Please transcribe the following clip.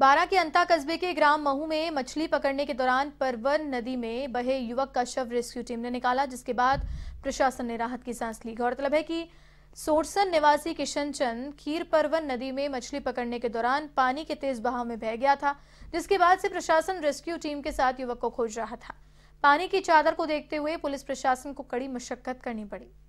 बारा के अंता कस्बे के ग्राम महू में मछली पकड़ने के दौरान परवन नदी में बहे युवक का शव रेस्क्यू टीम ने निकाला जिसके बाद प्रशासन ने राहत की सांस ली गौरतलब है कि सोरसन निवासी किशन चंद खीर परवन नदी में मछली पकड़ने के दौरान पानी के तेज बहाव में बह गया था जिसके बाद से प्रशासन रेस्क्यू टीम के साथ युवक को खोज रहा था पानी की चादर को देखते हुए पुलिस प्रशासन को कड़ी मशक्कत करनी पड़ी